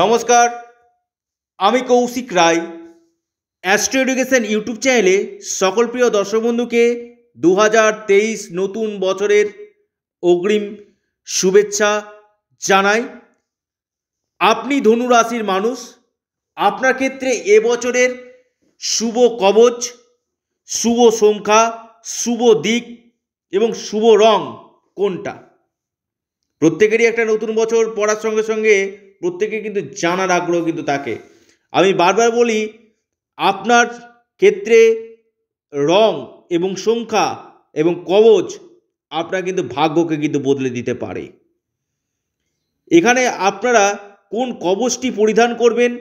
নমস্কার আমি Koushik Roy astro education YouTube চ্যানেলে সকল প্রিয় দর্শক বন্ধুকে দু নতুন বছরের অগ্রিম শুভেচ্ছা জানাই আপনি ধনু রাশির মানুষ আপনার ক্ষেত্রে এবছরের শুভ কবচ শুভ সংখ্যা শুভ দিক এবং শুভ রং কোনটা প্রত্যেকেরই একটা নতুন বছর পড়ার সঙ্গে সঙ্গে প্রত্যেকে কিন্তু জানার আগ্রহ কিন্তু থাকে আমি বারবার বলি আপনার ক্ষেত্রে রং এবং সংখ্যা এবং কবচ আপনার কিন্তু ভাগ্যকে কিন্তু বদলে দিতে পারে এখানে আপনারা কোন কবচটি পরিধান করবেন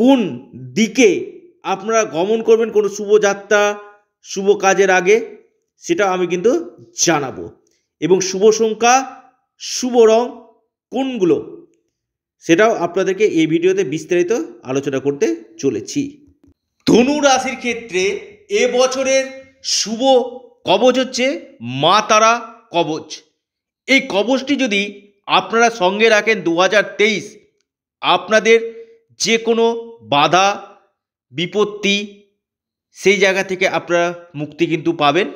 কোন দিকে আপনারা গমন করবেন কোনো শুভযাত্রা শুভ কাজের আগে সেটা আমি কিন্তু জানাবো এবং শুভ সংখ্যা শুভ রং কোনগুলো সেটাও আপনাদেরকে এই ভিডিওতে বিস্তারিত আলোচনা করতে চলেছি ধনু রাশির ক্ষেত্রে এ বছরের শুভ কবচ হচ্ছে মা তারা কবচ এই কবচটি যদি আপনারা সঙ্গে রাখেন দু আপনাদের যে কোনো বাধা বিপত্তি সেই জায়গা থেকে আপনারা মুক্তি কিন্তু পাবেন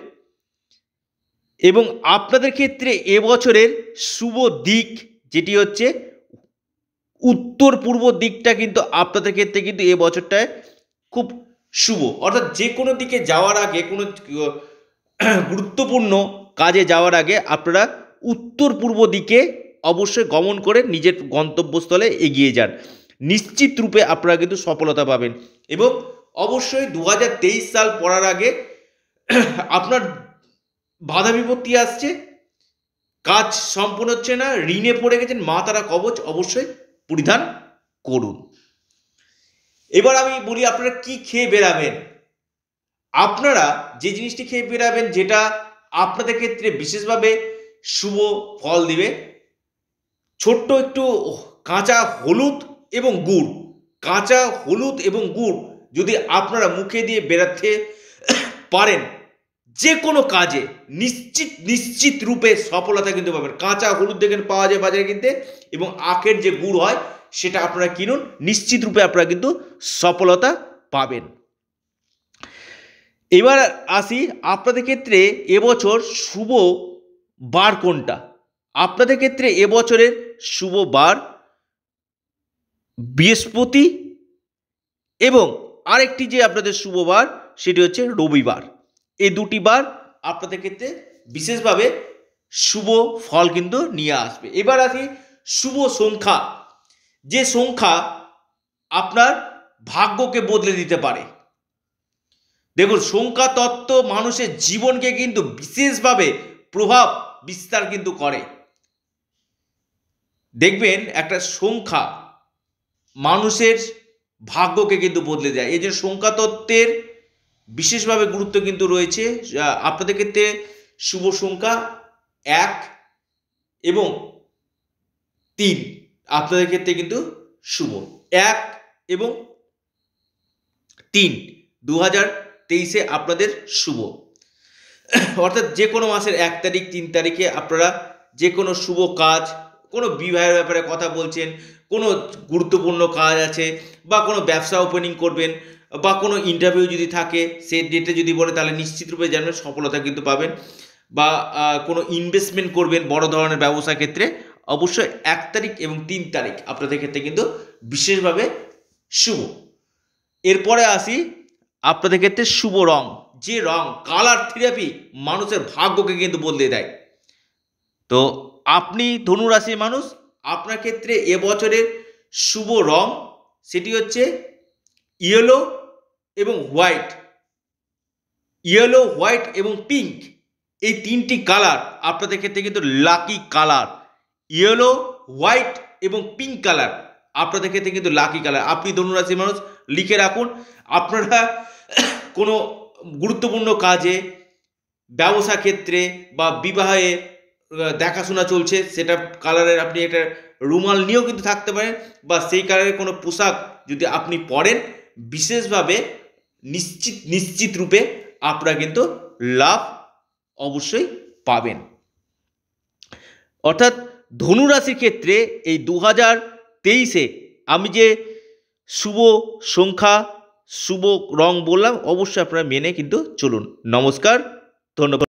এবং আপনাদের ক্ষেত্রে এবছরের শুভ দিক যেটি হচ্ছে উত্তর পূর্ব দিকটা কিন্তু আপনাদের ক্ষেত্রে কিন্তু এ বছরটায় খুব শুভ অর্থাৎ যে কোনো দিকে যাওয়ার আগে কোনো গুরুত্বপূর্ণ কাজে যাওয়ার আগে আপনারা উত্তর পূর্ব দিকে অবশ্যই গমন করে নিজের গন্তব্যস্থলে এগিয়ে যান নিশ্চিত রূপে আপনারা কিন্তু সফলতা পাবেন এবং অবশ্যই দু সাল পড়ার আগে আপনার বাধা বিপত্তি আসছে কাজ সম্পূর্ণ হচ্ছে না ঋণে পড়ে গেছেন মা তারা কবচ অবশ্যই পরিধান করুন এবার আমি বলি আপনারা কি খেয়ে বেরাবেন আপনারা যে জিনিসটি খেয়ে বেরাবেন যেটা আপনাদের ক্ষেত্রে বিশেষভাবে শুভ ফল দিবে ছোট্ট একটু কাঁচা হলুদ এবং গুড় কাঁচা হলুদ এবং গুড় যদি আপনারা মুখে দিয়ে বেরাতে পারেন যে কোনো কাজে নিশ্চিত নিশ্চিত রূপে সফলতা কিন্তু পাবেন কাঁচা হলুদ দেখেন পাওয়া যায় বাজারে কিনতে এবং আখের যে গুড় হয় সেটা আপনারা কিনুন নিশ্চিত রূপে আপনারা কিন্তু সফলতা পাবেন এবার আসি আপনাদের ক্ষেত্রে এবছর শুভ বার কোনটা আপনাদের ক্ষেত্রে এবছরের শুভ বার বৃহস্পতি এবং আরেকটি যে আপনাদের শুভবার সেটি হচ্ছে রবিবার এই দুটি বার আপনাদের ক্ষেত্রে বিশেষভাবে শুভ ফল কিন্তু নিয়ে আসবে এবার আসি শুভ সংখ্যা যে সংখ্যা আপনার ভাগ্যকে বদলে দিতে পারে দেখুন সংখ্যা তত্ত্ব মানুষের জীবনকে কিন্তু বিশেষভাবে প্রভাব বিস্তার কিন্তু করে দেখবেন একটা সংখ্যা মানুষের ভাগ্যকে কিন্তু বদলে যায় এই যে সংখ্যা তত্ত্বের বিশেষভাবে গুরুত্ব কিন্তু রয়েছে আপনাদের ক্ষেত্রে শুভ সংখ্যা এক এবং তিন আপনাদের ক্ষেত্রে কিন্তু শুভ এক এবং তিন দু হাজার তেইশে আপনাদের শুভ অর্থাৎ যে কোনো মাসের এক তারিখ তিন তারিখে আপনারা যে কোনো শুভ কাজ কোনো বিবাহের ব্যাপারে কথা বলছেন কোনো গুরুত্বপূর্ণ কাজ আছে বা কোনো ব্যবসা ওপেনিং করবেন বা কোনো ইন্টারভিউ যদি থাকে সে ডেটে যদি বলে তাহলে নিশ্চিতরূপে জানবেন সফলতা কিন্তু পাবেন বা কোনো ইনভেস্টমেন্ট করবেন বড় ধরনের ব্যবসা ক্ষেত্রে অবশ্যই এক তারিখ এবং তিন তারিখ আপনাদের ক্ষেত্রে কিন্তু বিশেষভাবে শুভ এরপরে আসি আপনাদের ক্ষেত্রে শুভ রং যে রং কালার থেরাপি মানুষের ভাগ্যকে কিন্তু বদলে দেয় তো আপনি ধনুরাশির মানুষ আপনার ক্ষেত্রে এবছরের শুভ রং সেটি হচ্ছে ইয়েলো এবং হোয়াইট ইয়েলো হোয়াইট এবং পিঙ্ক এই তিনটি কালার আপনাদের ক্ষেত্রে কিন্তু লাকি কালার ইয়েলো হোয়াইট এবং পিঙ্ক কালার আপনাদের ক্ষেত্রে কিন্তু লাকি কালার আপনি ধনুরাশি মানুষ লিখে রাখুন আপনারা কোনো গুরুত্বপূর্ণ কাজে ব্যবসা ক্ষেত্রে বা বিবাহে দেখাশোনা চলছে সেটা কালারের আপনি একটা রুমাল নিয়েও কিন্তু থাকতে পারেন বা সেই কালারের কোনো পোশাক যদি আপনি পরেন বিশেষভাবে নিশ্চিত নিশ্চিত রূপে আপনারা কিন্তু লাভ অবশ্যই পাবেন অর্থাৎ ধনুরাশির ক্ষেত্রে এই দু হাজার তেইশে আমি যে শুভ সংখ্যা শুভ রং বললাম অবশ্যই আপনারা মেনে কিন্তু চলুন নমস্কার ধন্যবাদ